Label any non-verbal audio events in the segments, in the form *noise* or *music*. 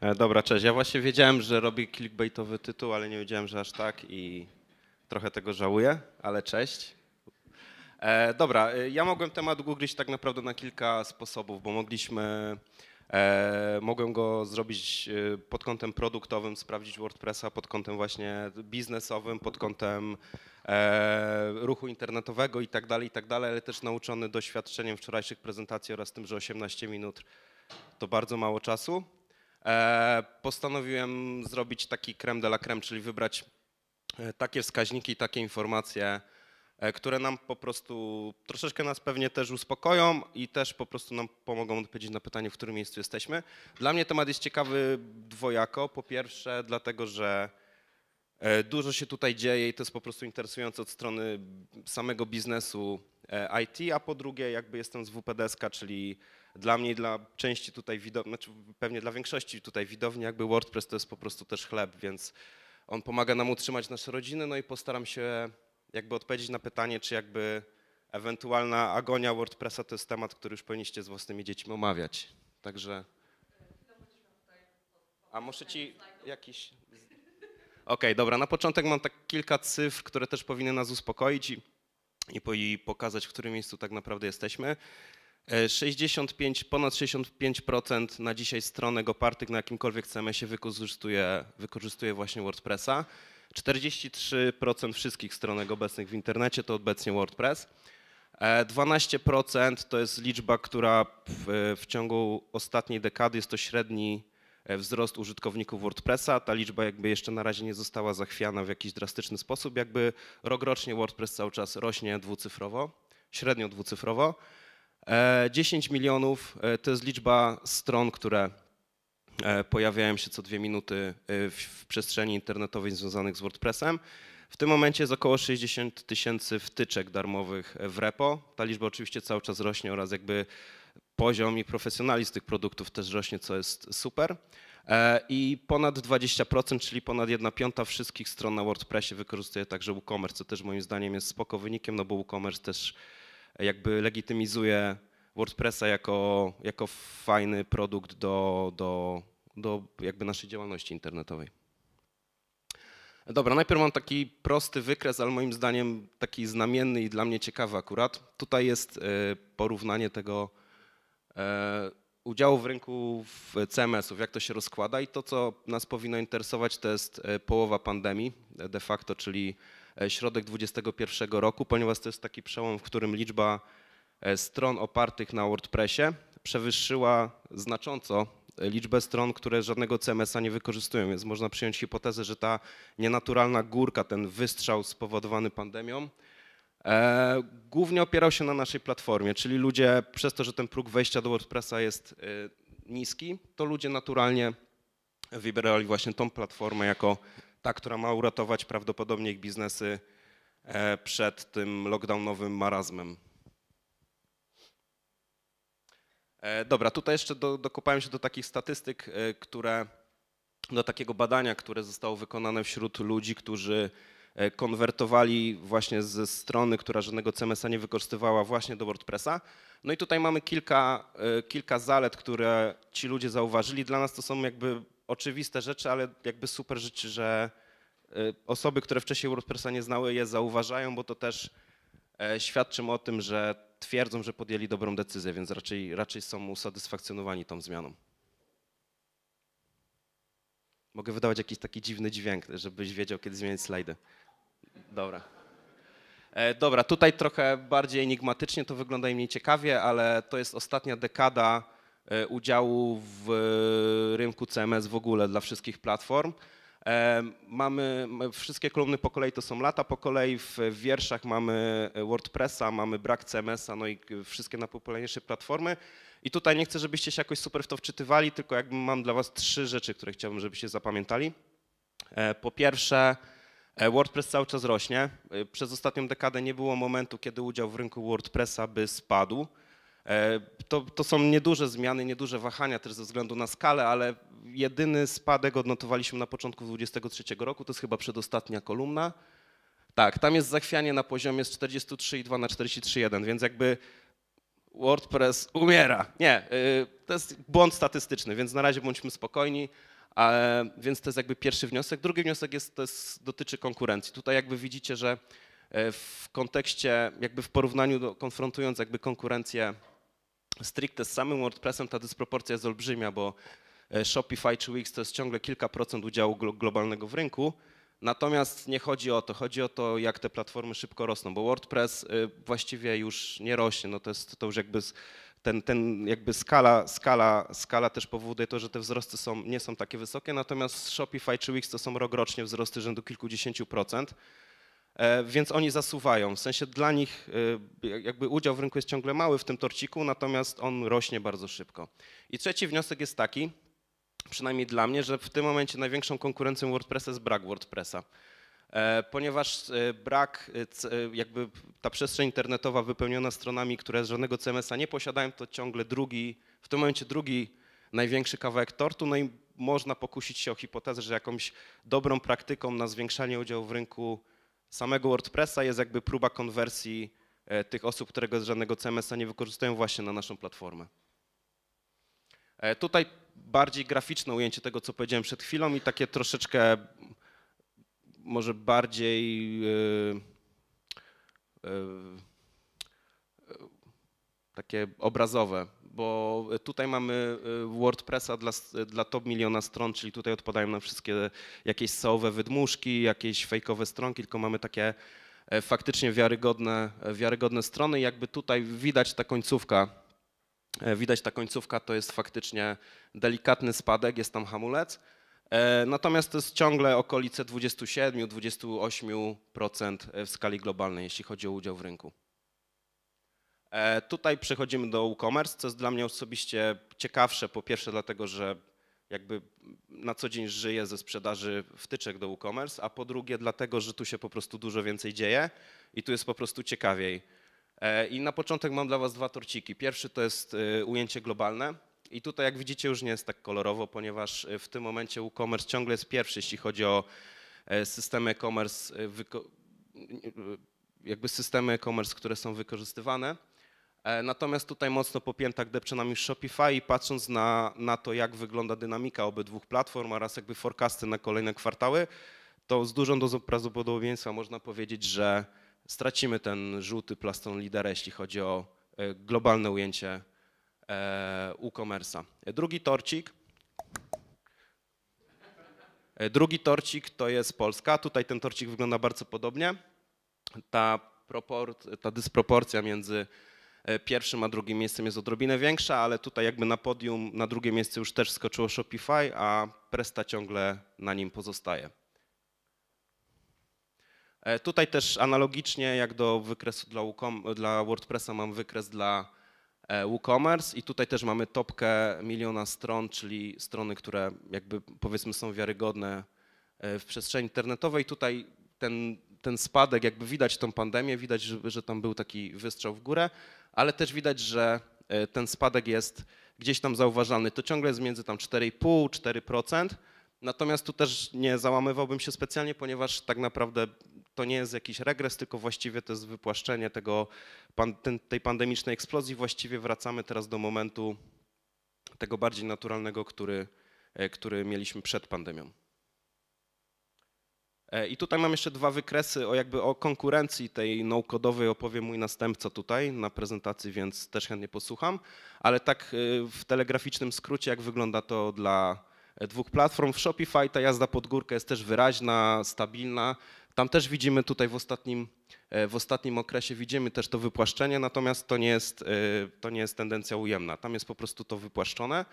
E, dobra, cześć. Ja właśnie wiedziałem, że robi clickbaitowy tytuł, ale nie wiedziałem, że aż tak i trochę tego żałuję, ale cześć. E, dobra, e, ja mogłem temat googlić tak naprawdę na kilka sposobów, bo mogliśmy, e, mogłem go zrobić e, pod kątem produktowym, sprawdzić WordPressa, pod kątem właśnie biznesowym, pod kątem e, ruchu internetowego i tak dalej, i tak dalej, ale też nauczony doświadczeniem wczorajszych prezentacji oraz tym, że 18 minut to bardzo mało czasu. E, postanowiłem zrobić taki creme de la creme, czyli wybrać e, takie wskaźniki, takie informacje, e, które nam po prostu troszeczkę nas pewnie też uspokoją i też po prostu nam pomogą odpowiedzieć na pytanie, w którym miejscu jesteśmy. Dla mnie temat jest ciekawy dwojako. Po pierwsze, dlatego że dużo się tutaj dzieje i to jest po prostu interesujące od strony samego biznesu IT, a po drugie, jakby jestem z WPDSK, czyli dla mnie i dla części tutaj widowni, znaczy pewnie dla większości tutaj widowni, jakby WordPress to jest po prostu też chleb, więc on pomaga nam utrzymać nasze rodziny, no i postaram się jakby odpowiedzieć na pytanie, czy jakby ewentualna agonia WordPressa to jest temat, który już powinniście z własnymi dziećmi omawiać. Także... A możecie ci jakiś... Okej, okay, dobra, na początek mam tak kilka cyfr, które też powinny nas uspokoić i, i, pokazać, w którym miejscu tak naprawdę jesteśmy. 65, e, ponad 65% na dzisiaj stronek opartych na jakimkolwiek CMS-ie e wykorzystuje, wykorzystuje właśnie WordPressa. 43% wszystkich stronek obecnych w internecie to obecnie WordPress. 12% e, to jest liczba, która w, w, ciągu ostatniej dekady jest to średni wzrost użytkowników WordPressa. Ta liczba jakby jeszcze na razie nie została zachwiana w jakiś drastyczny sposób. Jakby rokrocznie WordPress cały czas rośnie dwucyfrowo, średnio dwucyfrowo. 10 e, milionów e, to jest liczba stron, które e, pojawiają się co dwie minuty w przestrzeni internetowej związanych z WordPressem. W tym momencie jest około 60 tysięcy wtyczek darmowych w repo. Ta liczba oczywiście cały czas rośnie oraz jakby poziom i profesjonalizm tych produktów też rośnie, co jest super. I ponad 20%, czyli ponad 1 piąta wszystkich stron na WordPressie wykorzystuje także WooCommerce, co też moim zdaniem jest spoko wynikiem, no bo WooCommerce też jakby legitymizuje WordPressa jako, jako fajny produkt do, do, do jakby naszej działalności internetowej. Dobra, najpierw mam taki prosty wykres, ale moim zdaniem taki znamienny i dla mnie ciekawy akurat. Tutaj jest e, porównanie tego e, udziału w rynku w CMS-ów, jak to się rozkłada i to, co nas powinno interesować, to jest e, połowa pandemii de facto, czyli E, środek 2021 roku, ponieważ to jest taki przełom, w którym liczba e, stron opartych na WordPressie przewyższyła znacząco e, liczbę stron, które żadnego CMS-a nie wykorzystują, więc można przyjąć hipotezę, że ta nienaturalna górka, ten wystrzał spowodowany pandemią, e, głównie opierał się na naszej platformie, czyli ludzie, przez to, że ten próg wejścia do WordPressa jest e, niski, to ludzie naturalnie wybierali właśnie tą platformę jako ta, która ma uratować prawdopodobnie ich biznesy e, przed tym lockdownowym marazmem. E, dobra, tutaj jeszcze do, dokopałem się do takich statystyk, e, które, do takiego badania, które zostało wykonane wśród ludzi, którzy konwertowali właśnie ze strony, która żadnego CMS-a nie wykorzystywała właśnie do WordPressa. No i tutaj mamy kilka, kilka zalet, które ci ludzie zauważyli. Dla nas to są jakby oczywiste rzeczy, ale jakby super rzeczy, że y, osoby, które wcześniej WordPressa nie znały, je zauważają, bo to też e, świadczy o tym, że twierdzą, że podjęli dobrą decyzję, więc raczej, raczej są usatysfakcjonowani tą zmianą. Mogę wydawać jakiś taki dziwny dźwięk, żebyś wiedział, kiedy zmieniać slajdy. Dobra. E, dobra, tutaj trochę bardziej enigmatycznie to wygląda i mniej ciekawie, ale to jest ostatnia dekada E, udziału w e, rynku CMS w ogóle dla wszystkich platform. E, mamy wszystkie kolumny po kolei, to są lata po kolei, w wierszach mamy WordPressa, mamy brak CMS-a, no i wszystkie najpopularniejsze platformy. I tutaj nie chcę, żebyście się jakoś super w to wczytywali, tylko jakby mam dla was trzy rzeczy, które chciałbym, żebyście zapamiętali. Po pierwsze, WordPress cały czas rośnie. Przez ostatnią dekadę nie było momentu, kiedy udział w rynku WordPressa by spadł. E, to, to są nieduże zmiany, nieduże wahania też ze względu na skalę, ale jedyny spadek odnotowaliśmy na początku 2023 roku, to jest chyba przedostatnia kolumna. Tak, tam jest zachwianie na poziomie z 43,2 na 43,1, więc jakby WordPress umiera. Nie, y, to jest błąd statystyczny, więc na razie bądźmy spokojni. Więc to jest jakby pierwszy wniosek. Drugi wniosek jest, to jest, dotyczy konkurencji. Tutaj jakby widzicie, że e, w kontekście, jakby w porównaniu, do, konfrontując jakby konkurencję stricte z samym WordPressem ta dysproporcja jest olbrzymia, bo e, Shopify czy Wix to jest ciągle kilka procent udziału globalnego w rynku. Natomiast nie chodzi o to, chodzi o to, jak te platformy szybko rosną, bo WordPress e, właściwie już nie rośnie, no to jest to już jakby ten, ten jakby skala, skala, skala też powoduje to, że te wzrosty są, nie są takie wysokie, natomiast Shopify czy Wix to są rokrocznie wzrosty rzędu kilkudziesięciu procent. E, więc oni zasuwają. W sensie dla nich e, jakby udział w rynku jest ciągle mały w tym torciku, natomiast on rośnie bardzo szybko. I trzeci wniosek jest taki, przynajmniej dla mnie, że w tym momencie największą konkurencją WordPressa jest brak WordPressa. E, ponieważ brak, jakby ta przestrzeń internetowa wypełniona stronami, które z żadnego CMS-a nie posiadają, to ciągle drugi, w tym momencie drugi największy kawałek tortu, no i można pokusić się o hipotezę, że jakąś dobrą praktyką na zwiększanie udziału w rynku samego WordPressa jest jakby próba konwersji e, tych osób, którego z żadnego CMS-a nie wykorzystują właśnie na naszą platformę. E, tutaj bardziej graficzne ujęcie tego, co powiedziałem przed chwilą i takie troszeczkę może bardziej e, takie obrazowe bo tutaj mamy y, WordPressa dla, y, dla top miliona stron, czyli tutaj odpadają na wszystkie jakieś seo wydmuszki, jakieś fejkowe stronki, tylko mamy takie e, faktycznie wiarygodne, e, wiarygodne strony. Jakby tutaj widać ta końcówka, e, widać ta końcówka, to jest faktycznie delikatny spadek, jest tam hamulec. Natomiast to jest ciągle okolice 27-28% w skali globalnej, jeśli chodzi o udział w rynku. E, tutaj przechodzimy do e-commerce, co jest dla mnie osobiście ciekawsze. Po pierwsze dlatego, że jakby na co dzień żyję ze sprzedaży wtyczek do e-commerce, a po drugie dlatego, że tu się po prostu dużo więcej dzieje i tu jest po prostu ciekawiej. E, I na początek mam dla was dwa torciki. Pierwszy to jest e, ujęcie globalne. I tutaj jak widzicie już nie jest tak kolorowo, ponieważ w tym momencie e-commerce ciągle jest pierwszy, jeśli chodzi o systemy e-commerce, jakby systemy e-commerce, które są wykorzystywane. E, natomiast tutaj mocno popięta, piętach nam już Shopify i patrząc na, na to, jak wygląda dynamika obydwóch platform oraz jakby forecasty na kolejne kwartały, to z dużą dozą prawdopodobieństwa można powiedzieć, że stracimy ten żółty plaston lidera, jeśli chodzi o e, globalne ujęcie e, e-commerce'a. Drugi torcik. Drugi torcik to jest Polska. Tutaj ten torcik wygląda bardzo podobnie. Ta, ta dysproporcja między E, pierwszym a drugim miejscem jest odrobinę większa, ale tutaj jakby na podium na drugie miejsce już też skoczyło Shopify, a Presta ciągle na nim pozostaje. E, tutaj też analogicznie jak do wykresu dla, dla WordPressa mam wykres dla e, WooCommerce i tutaj też mamy topkę miliona stron, czyli strony, które jakby powiedzmy są wiarygodne w przestrzeni internetowej. Tutaj ten, ten spadek, jakby widać tą pandemię, widać, że, że tam był taki wystrzał w górę, ale też widać, że e, ten spadek jest gdzieś tam zauważalny. To ciągle jest między tam 4,5-4%. Natomiast tu też nie załamywałbym się specjalnie, ponieważ tak naprawdę to nie jest jakiś regres, tylko właściwie to jest wypłaszczenie tego, tej pandemicznej eksplozji. Właściwie wracamy teraz do momentu tego bardziej naturalnego, który, e, który mieliśmy przed pandemią. E, I tutaj mam jeszcze dwa wykresy o jakby o konkurencji tej no opowie mój następca tutaj na prezentacji, więc też chętnie posłucham, ale tak e, w telegraficznym skrócie jak wygląda to dla e, dwóch platform. W Shopify ta jazda pod górkę jest też wyraźna, stabilna. Tam też widzimy tutaj w ostatnim, w ostatnim okresie widzimy też to wypłaszczenie, natomiast to nie, jest, to nie jest tendencja ujemna. Tam jest po prostu to wypłaszczone.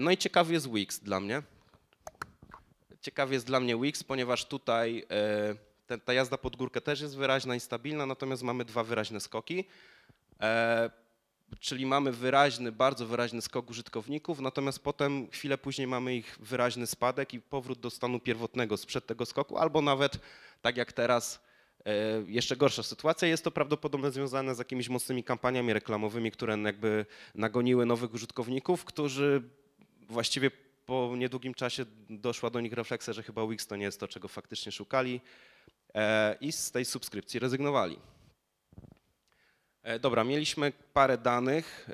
No i ciekawy jest Wix dla mnie. Ciekawy jest dla mnie Wix, ponieważ tutaj e, ta jazda pod górkę też jest wyraźna i stabilna, natomiast mamy dwa wyraźne skoki. E, czyli mamy wyraźny, bardzo wyraźny skok użytkowników, natomiast potem chwilę później mamy ich wyraźny spadek i powrót do stanu pierwotnego sprzed tego skoku, albo nawet tak jak teraz, e, jeszcze gorsza sytuacja. Jest to prawdopodobnie związane z jakimiś mocnymi kampaniami reklamowymi, które jakby nagoniły nowych użytkowników, którzy właściwie po niedługim czasie doszła do nich refleksja, że chyba Wix to nie jest to, czego faktycznie szukali e, i z tej subskrypcji rezygnowali. E, dobra, mieliśmy parę danych,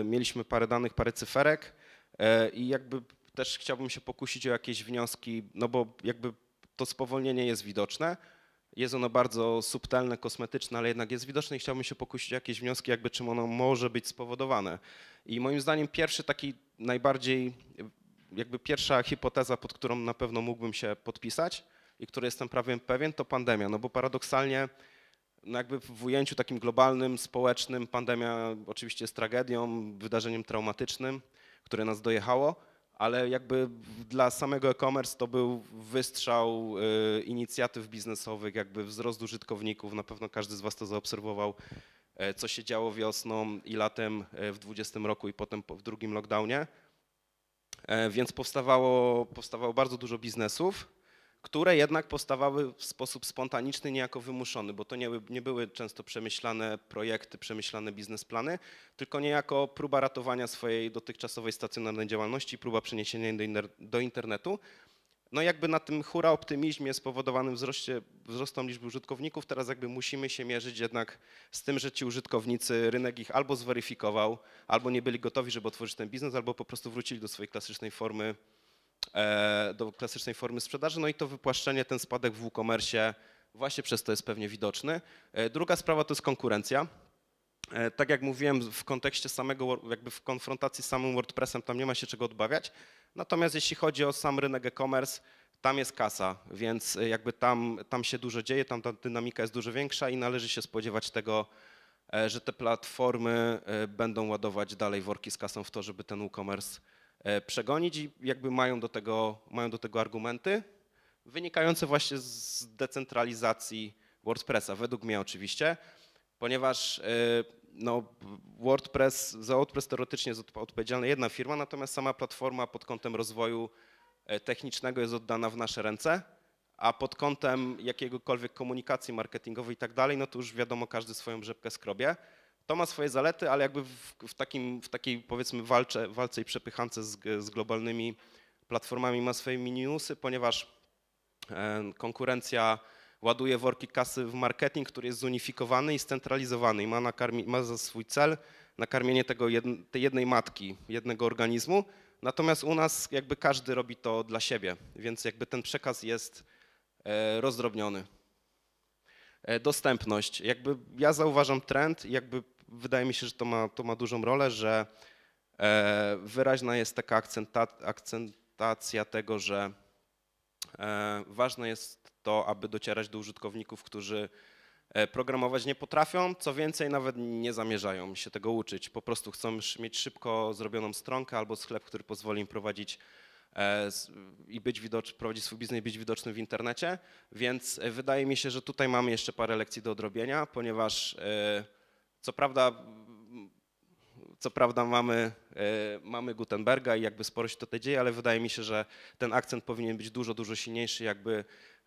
e, mieliśmy parę danych, parę cyferek i jakby też chciałbym się pokusić o jakieś wnioski, no bo jakby to spowolnienie jest widoczne, jest ono bardzo subtelne, kosmetyczne, ale jednak jest widoczne i chciałbym się pokusić o jakieś wnioski, jakby czym ono może być spowodowane. I moim zdaniem pierwszy taki najbardziej jakby pierwsza hipoteza, pod którą na pewno mógłbym się podpisać i której jestem prawie pewien, to pandemia, no bo paradoksalnie no jakby w ujęciu takim globalnym, społecznym, pandemia oczywiście jest tragedią, wydarzeniem traumatycznym, które nas dojechało, ale jakby dla samego e-commerce to był wystrzał y, inicjatyw biznesowych, jakby wzrost użytkowników, na pewno każdy z Was to zaobserwował, e, co się działo wiosną i latem e, w 20 roku i potem w drugim lockdownie. E, więc powstawało, powstawało bardzo dużo biznesów, które jednak powstawały w sposób spontaniczny, niejako wymuszony, bo to nie, nie były często przemyślane projekty, przemyślane biznesplany, tylko niejako próba ratowania swojej dotychczasowej stacjonarnej działalności, próba przeniesienia jej do internetu no jakby na tym hura optymizmie spowodowanym wzroście, wzrostem liczby użytkowników, teraz jakby musimy się mierzyć jednak z tym, że ci użytkownicy, rynek ich albo zweryfikował, albo nie byli gotowi, żeby otworzyć ten biznes, albo po prostu wrócili do swojej klasycznej formy, e, do klasycznej formy sprzedaży, no i to wypłaszczenie, ten spadek w WooCommerce właśnie przez to jest pewnie widoczny. E, druga sprawa to jest konkurencja. E, tak jak mówiłem, w kontekście samego, jakby w konfrontacji z samym WordPressem, tam nie ma się czego odbawiać. Natomiast jeśli chodzi o sam rynek e-commerce, tam jest kasa, więc e, jakby tam, tam się dużo dzieje, tam ta dynamika jest dużo większa i należy się spodziewać tego, e, że te platformy będą ładować dalej worki z kasą w to, żeby ten e-commerce przegonić i jakby mają do tego, mają do tego argumenty wynikające właśnie z decentralizacji WordPressa, według mnie oczywiście, ponieważ no, WordPress, za WordPress teoretycznie jest odpowiedzialna jedna firma, natomiast sama platforma pod kątem rozwoju e, technicznego jest oddana w nasze ręce, a pod kątem jakiegokolwiek komunikacji marketingowej i tak dalej, no to już wiadomo, każdy swoją rzepkę skrobie. To ma swoje zalety, ale jakby w, w takim, w takiej powiedzmy walce walce i przepychance z, z globalnymi platformami ma swoje minusy, ponieważ e, konkurencja ładuje worki kasy w marketing, który jest zunifikowany i scentralizowany i ma, nakarmi, ma za swój cel nakarmienie tego tej jednej matki, jednego organizmu. Natomiast u nas jakby każdy robi to dla siebie, więc jakby ten przekaz jest e, rozdrobniony. E, dostępność. Jakby ja zauważam trend, jakby wydaje mi się, że to ma, to ma dużą rolę, że e, wyraźna jest taka akcentacja tego, że ważne jest to, aby docierać do użytkowników, którzy e, programować nie potrafią, co więcej nawet nie zamierzają się tego uczyć. Po prostu chcą mieć szybko zrobioną stronkę albo sklep, który pozwoli im prowadzić e, i być widoczny, prowadzić swój biznes i być widocznym w internecie, więc e, wydaje mi się, że tutaj mamy jeszcze parę lekcji do odrobienia, ponieważ co prawda, co prawda mamy, mamy Gutenberga i jakby sporo się tutaj dzieje, ale wydaje mi się, że ten akcent powinien być dużo, dużo silniejszy, jakby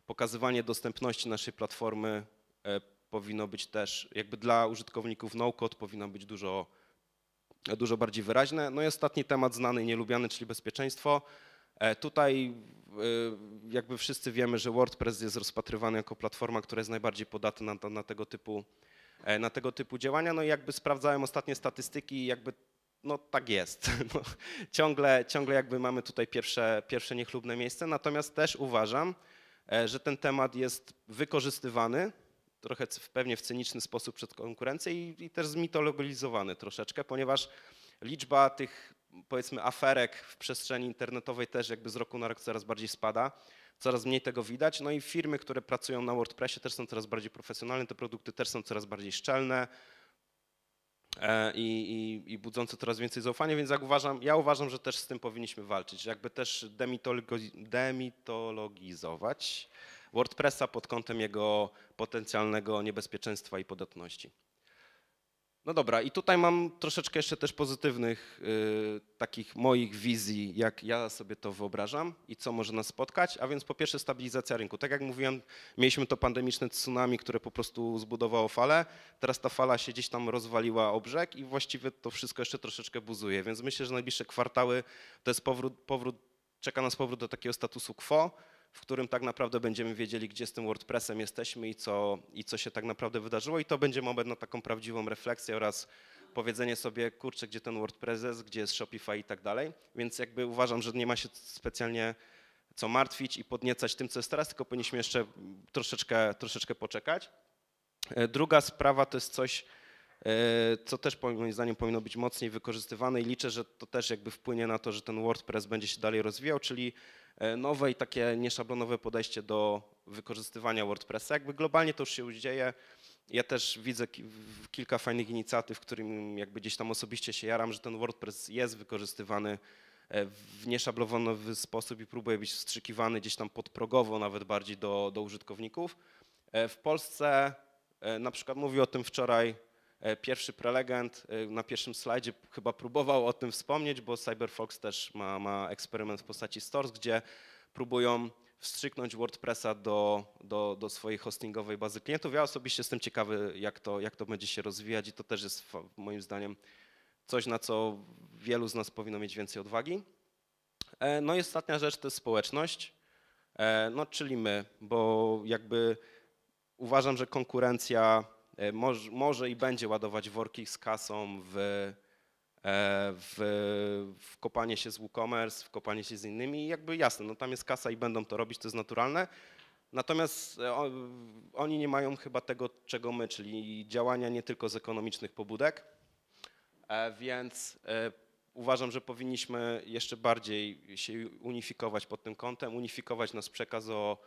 pokazywanie dostępności naszej platformy e, powinno być też, jakby dla użytkowników no-code powinno być dużo, dużo bardziej wyraźne. No i ostatni temat znany i nielubiany, czyli bezpieczeństwo. E, tutaj e, jakby wszyscy wiemy, że WordPress jest rozpatrywany jako platforma, która jest najbardziej podatna na, na tego typu na tego typu działania. No i jakby sprawdzałem ostatnie statystyki i jakby no tak jest. *laughs* No, ciągle, ciągle jakby mamy tutaj pierwsze, pierwsze niechlubne miejsce, natomiast też uważam, E, że ten temat jest wykorzystywany trochę pewnie w cyniczny sposób przed konkurencją i, i też zmitologizowany troszeczkę, ponieważ liczba tych powiedzmy aferek w przestrzeni internetowej też jakby z roku na rok coraz bardziej spada, coraz mniej tego widać, no i firmy, które pracują na WordPressie też są coraz bardziej profesjonalne, te produkty też są coraz bardziej szczelne, E, i, i, i budzące coraz więcej zaufania, więc jak uważam, ja uważam, że też z tym powinniśmy walczyć, jakby też demitologizować WordPressa pod kątem jego potencjalnego niebezpieczeństwa i podatności. No dobra, i tutaj mam troszeczkę jeszcze też pozytywnych yy, takich moich wizji, jak ja sobie to wyobrażam i co może nas spotkać, a więc po pierwsze stabilizacja rynku. Tak jak mówiłem, mieliśmy to pandemiczne tsunami, które po prostu zbudowało falę, teraz ta fala się gdzieś tam rozwaliła o brzeg i właściwie to wszystko jeszcze troszeczkę buzuje, więc myślę, że najbliższe kwartały to jest powrót, powrót czeka nas powrót do takiego statusu quo, w którym tak naprawdę będziemy wiedzieli, gdzie z tym WordPressem jesteśmy i co, i co się tak naprawdę wydarzyło i to będzie moment na taką prawdziwą refleksję oraz powiedzenie sobie, kurczę, gdzie ten WordPress jest, gdzie jest Shopify i tak dalej, więc jakby uważam, że nie ma się specjalnie co martwić i podniecać tym, co jest teraz, tylko powinniśmy jeszcze troszeczkę, troszeczkę poczekać. E, druga sprawa to jest coś, e, co też moim zdaniem powinno być mocniej wykorzystywane i liczę, że to też jakby wpłynie na to, że ten WordPress będzie się dalej rozwijał, czyli E, nowe i takie nieszablonowe podejście do wykorzystywania WordPressa. Jakby globalnie to już się już dzieje. Ja też widzę kilka fajnych inicjatyw, którym jakby gdzieś tam osobiście się jaram, że ten WordPress jest wykorzystywany e, w nieszablonowy sposób i próbuje być wstrzykiwany gdzieś tam podprogowo nawet bardziej do, do użytkowników. E, w Polsce na przykład mówił o tym wczoraj E, pierwszy prelegent e, na pierwszym slajdzie chyba próbował o tym wspomnieć, bo CyberFox też ma, ma eksperyment w postaci Stores, gdzie próbują wstrzyknąć WordPressa do, do, do, swojej hostingowej bazy klientów. Ja osobiście jestem ciekawy, jak to, jak to będzie się rozwijać i to też jest moim zdaniem coś, na co wielu z nas powinno mieć więcej odwagi. E, no i ostatnia rzecz to jest społeczność, no czyli my, bo jakby uważam, że konkurencja E, może, może i będzie ładować worki z kasą w, e, w, w kopanie się z WooCommerce, w kopanie się z innymi. Jakby jasne, no tam jest kasa i będą to robić, to jest naturalne. Natomiast e, oni nie mają chyba tego, czego my, czyli działania nie tylko z ekonomicznych pobudek, więc uważam, że powinniśmy jeszcze bardziej się unifikować pod tym kątem, unifikować nasz przekaz o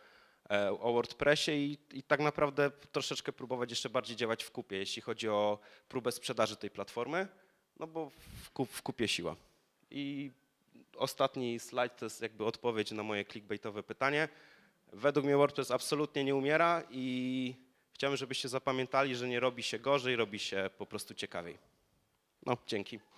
E, o WordPressie i, i, tak naprawdę troszeczkę próbować jeszcze bardziej działać w kupie, jeśli chodzi o próbę sprzedaży tej platformy, no bo w, kup, w kupie siła. I ostatni slajd to jest jakby odpowiedź na moje clickbaitowe pytanie. Według mnie WordPress absolutnie nie umiera i chciałem, żebyście zapamiętali, że nie robi się gorzej, robi się po prostu ciekawiej. No, dzięki.